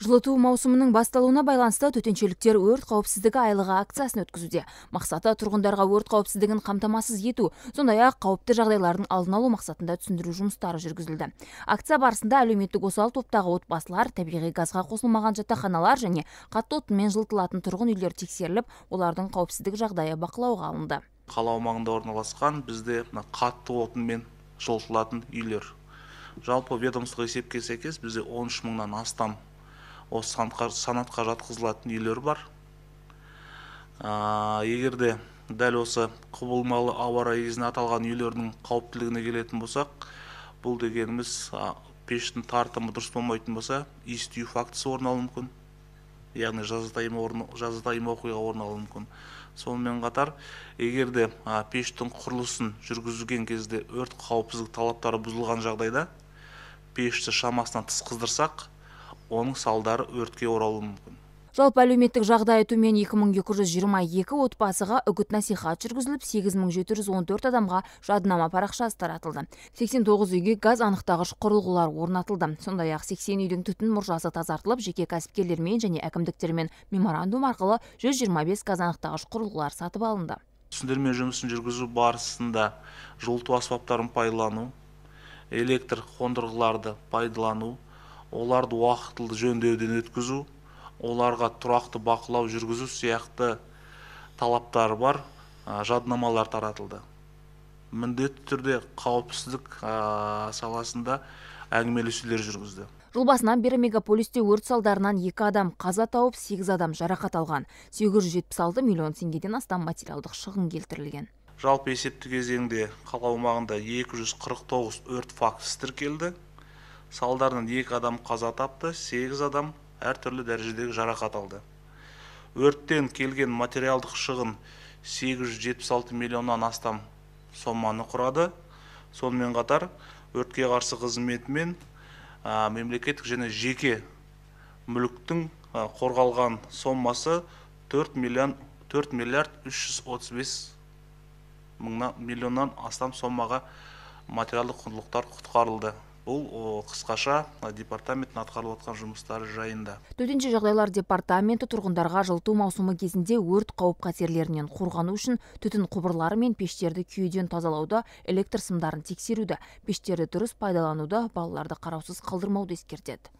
жылыту маусымының басталуына байланысты төтеншеліктер өрт қауіпсіздігі айлығы акциясын өткізуде мақсаты тұрғындарға өрт қауіпсіздігін қамтамасыз ету сондай ақ қауіпті жағдайлардың алдын алу мақсатында түсіндіру жұмыстары жүргізілді акция барысында әлеуметтік осал топтағы отбасылар табиғи газға қосылмаған жатақханалар және қатты отынмен жылытылатын тұрғын үйлер тексеріліп олардың қауіпсіздік жағдайы бақылауға алынды қала аумағында орналасқан бізде мына қатты отынмен жылытылатын үйлер жалпы ведомство есепке сәйкес бізде он үш мыңнан астам осы санатқа, санатқа жатқызылатын үйлер бар егер де дәл осы құбылмалы ауа райы аталған үйлердің қауіптілігіне келетін болсақ бұл дегеніміз пештің тартымы дұрыс болмайтын болса иіс фактісі орын алуы мүмкін яғни жазатайым орын, жазатайым оқиға орын алуы мүмкін сонымен қатар егер де пештің құрылысын жүргізген кезде өрт қауіпсіздік талаптары бұзылған жағдайда пешті шамасынан тыс қыздырсақ оның салдары өртке оралуы мүмкін жалпы әлеуметтік жағдайы төмен 2222 отбасыға үгіт насихат жүргізіліп 8714 адамға жадынама парақшасы таратылды 89 үйге газ анықтағыш құрылғылар орнатылды сондай ақ 80 үйдің түтін мұржасы тазартылып жеке кәсіпкерлермен және әкімдіктермен меморандум арқылы 125 газ анықтағыш құрылғылар сатып алынды түсіндірме жұмысын жүргізу барысында жылыту аспаптарын пайдалану электр қондырғыларды пайдалану оларды уақытылы жөндеуден өткізу оларға тұрақты бақылау жүргізу сияқты талаптары бар ә, жаднамалар таратылды міндетті түрде қауіпсіздік саласында әңгімелесулер жүргізді жыл басынан бері мегаполисте өрт салдарынан екі адам қаза тауып сегіз адам жарақат алған алты миллион теңгеден астам материалдық шығын келтірілген жалпы есепті кезеңде қала аумағында тоғыз өрт фактісі тіркелді салдарынан екі адам қаза тапты сегіз адам әртүрлі дәрежедегі жарақат алды өрттен келген материалдық шығын 876 миллионнан астам соманы құрады сонымен қатар өртке қарсы қызметмен ә, мемлекеттік және жеке мүліктің қорғалған сомасы 4 миллион 4 миллиард 335 миллионнан астам сомаға материалдық құндылықтар құтқарылды бұл қысқаша департаменттің атқарылып жатқан жұмыстары жайында төтенше жағдайлар департаменті тұрғындарға жылыту маусымы кезінде өрт қауіп қатерлерінен қорғану үшін түтін құбырлары мен пештерді күйден тазалауды электр сымдарын тексеруді пештерді дұрыс пайдалануды балаларды қараусыз қалдырмауды ескертеді